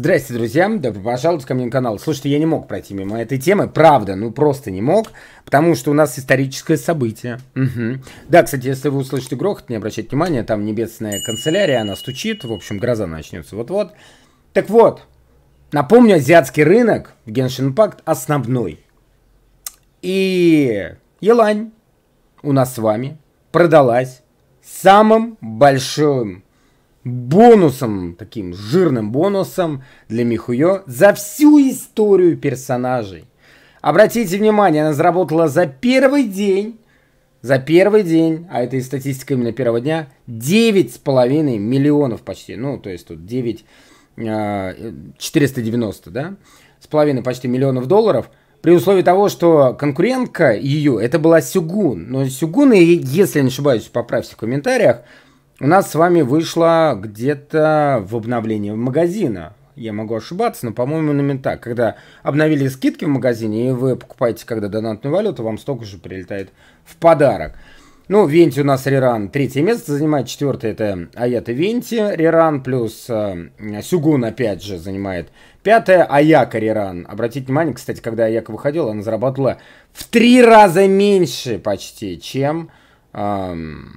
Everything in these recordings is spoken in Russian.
Здравствуйте, друзья, добро пожаловать ко мне на канал. Слушайте, я не мог пройти мимо этой темы, правда, ну просто не мог, потому что у нас историческое событие. Угу. Да, кстати, если вы услышите грохот, не обращайте внимания, там небесная канцелярия, она стучит, в общем, гроза начнется вот-вот. Так вот, напомню, азиатский рынок в Геншин Пакт основной. И Елань у нас с вами продалась самым большим бонусом, таким жирным бонусом для Михуё за всю историю персонажей. Обратите внимание, она заработала за первый день, за первый день, а это и статистика именно первого дня, 9,5 миллионов почти. Ну, то есть тут 9, 490, а, да, с половиной почти миллионов долларов – при условии того, что конкурентка ее, это была Сюгун. Но Сюгун, если я не ошибаюсь, поправьте в комментариях, у нас с вами вышло где-то в обновлении магазина. Я могу ошибаться, но, по-моему, именно так. Когда обновили скидки в магазине, и вы покупаете, когда донатную валюту, вам столько же прилетает в подарок. Ну, Венти у нас реран третье место занимает, четвертое это Аята Венти реран, плюс э, Сюгун опять же занимает пятое, Аяка реран. Обратите внимание, кстати, когда Аяка выходила, она зарабатывала в три раза меньше почти, чем... Эм,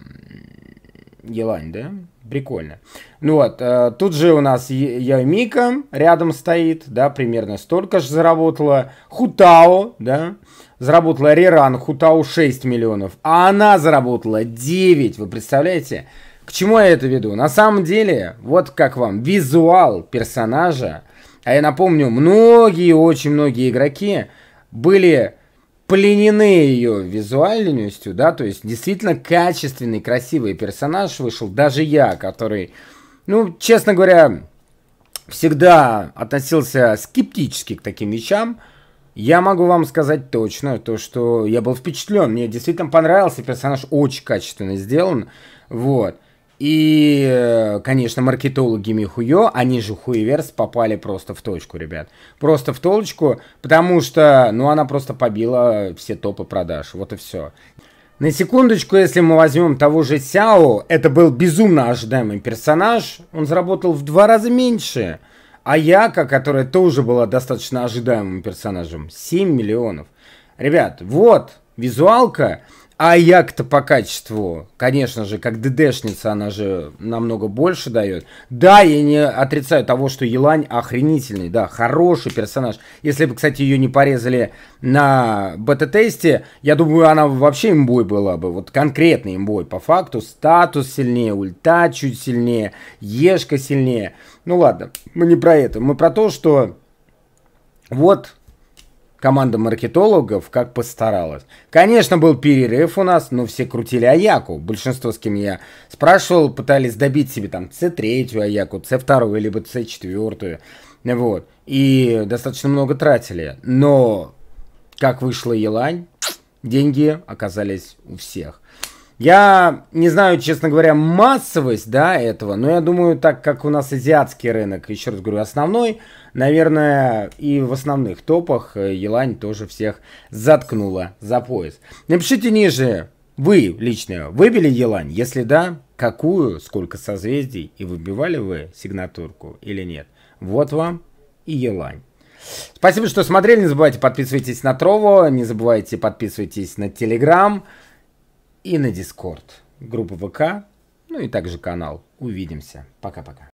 Елань, да? Прикольно. Ну вот, э, тут же у нас Ямика рядом стоит, да, примерно столько же заработала. Хутао, да, заработала Реран, Хутао 6 миллионов, а она заработала 9, вы представляете? К чему я это веду? На самом деле, вот как вам, визуал персонажа, а я напомню, многие, очень многие игроки были пленены ее визуальностью, да, то есть действительно качественный, красивый персонаж вышел, даже я, который, ну, честно говоря, всегда относился скептически к таким вещам, я могу вам сказать точно то, что я был впечатлен. Мне действительно понравился персонаж, очень качественно сделан. Вот. И, э, конечно, маркетологи Михуё, они же Хуеверс попали просто в точку, ребят. Просто в точку, потому что, ну, она просто побила все топы продаж. Вот и все. На секундочку, если мы возьмем того же Сяо, это был безумно ожидаемый персонаж. Он заработал в два раза меньше. А Яка, которая тоже была достаточно ожидаемым персонажем, 7 миллионов. Ребят, вот визуалка. А як-то по качеству, конечно же, как ДДшница, она же намного больше дает. Да, я не отрицаю того, что Елань охренительный, да, хороший персонаж. Если бы, кстати, ее не порезали на бета-тесте, я думаю, она вообще имбой была бы. Вот конкретный имбой по факту. Статус сильнее, ульта чуть сильнее, ешка сильнее. Ну ладно, мы не про это. Мы про то, что вот Команда маркетологов как постаралась. Конечно, был перерыв у нас, но все крутили Аяку. Большинство, с кем я спрашивал, пытались добить себе там С3 Аяку, С2, либо С4. Вот. И достаточно много тратили. Но как вышла Елань, деньги оказались у всех. Я не знаю, честно говоря, массовость да, этого, но я думаю, так как у нас азиатский рынок, еще раз говорю, основной, наверное, и в основных топах э, Елань тоже всех заткнула за пояс. Напишите ниже, вы лично выбили Елань? Если да, какую, сколько созвездий и выбивали вы сигнатурку или нет? Вот вам и Елань. Спасибо, что смотрели. Не забывайте подписывайтесь на Трово, не забывайте подписывайтесь на Телеграм и на Дискорд, группу ВК, ну и также канал. Увидимся. Пока-пока.